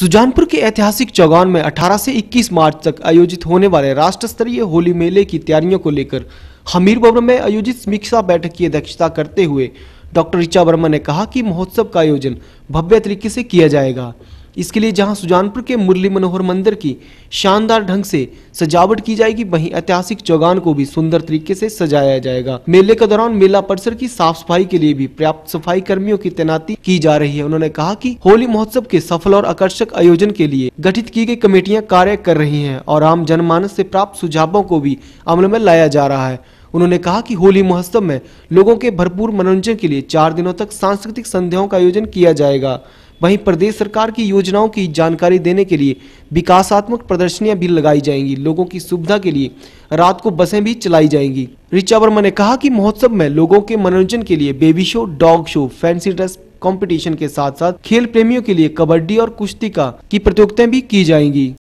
सुजानपुर के ऐतिहासिक चौगान में 18 से 21 मार्च तक आयोजित होने वाले राष्ट्र स्तरीय होली मेले की तैयारियों को लेकर हमीर भवन में आयोजित समीक्षा बैठक की अध्यक्षता करते हुए डॉक्टर ऋचा वर्मा ने कहा कि महोत्सव का आयोजन भव्य तरीके से किया जाएगा इसके लिए जहां सुजानपुर के मुरली मनोहर मंदिर की शानदार ढंग से सजावट की जाएगी वहीं ऐतिहासिक चौगान को भी सुंदर तरीके से सजाया जाएगा मेले के दौरान मेला परिसर की साफ सफाई के लिए भी पर्याप्त सफाई कर्मियों की तैनाती की जा रही है उन्होंने कहा की होली महोत्सव के सफल और आकर्षक आयोजन के लिए गठित की गई कमेटियाँ कार्य कर रही है और आम जनमानस ऐसी प्राप्त सुझावों को भी अमल में लाया जा रहा है उन्होंने कहा कि होली महोत्सव में लोगों के भरपूर मनोरंजन के लिए चार दिनों तक सांस्कृतिक संध्याओं का आयोजन किया जाएगा वहीं प्रदेश सरकार की योजनाओं की जानकारी देने के लिए विकासात्मक प्रदर्शनियां भी लगाई जाएंगी लोगों की सुविधा के लिए रात को बसें भी चलाई जाएंगी ऋचा वर्मा ने कहा कि महोत्सव में लोगों के मनोरंजन के लिए baby show dog show fancy dress competition के साथ साथ खेल प्रेमियों के लिए कबड्डी और कुश्ती का की प्रतियोगिताएं भी की जाएंगी